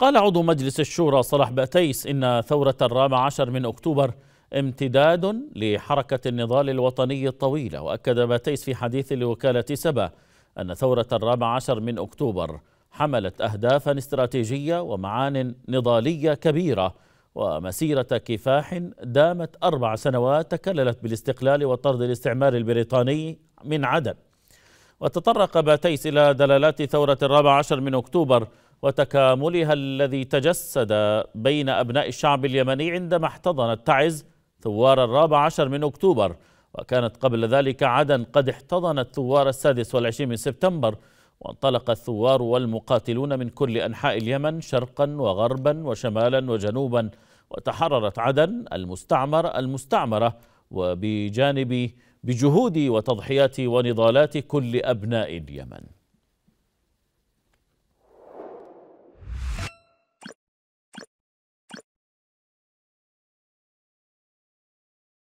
قال عضو مجلس الشورى صلاح بأتيس إن ثورة الرابع عشر من أكتوبر امتداد لحركة النضال الوطني الطويلة وأكد باتيس في حديث لوكالة سبا أن ثورة الرابع عشر من أكتوبر حملت أهدافا استراتيجية ومعان نضالية كبيرة ومسيرة كفاح دامت أربع سنوات تكللت بالاستقلال وطرد الاستعمار البريطاني من عدن وتطرق باتيس إلى دلالات ثورة الرابع عشر من أكتوبر وتكاملها الذي تجسد بين أبناء الشعب اليمني عندما احتضنت تعز ثوار الرابع عشر من أكتوبر وكانت قبل ذلك عدن قد احتضنت ثوار السادس والعشرين من سبتمبر وانطلق الثوار والمقاتلون من كل أنحاء اليمن شرقا وغربا وشمالا وجنوبا وتحررت عدن المستعمر المستعمرة وبجانب بجهود وتضحيات ونضالات كل أبناء اليمن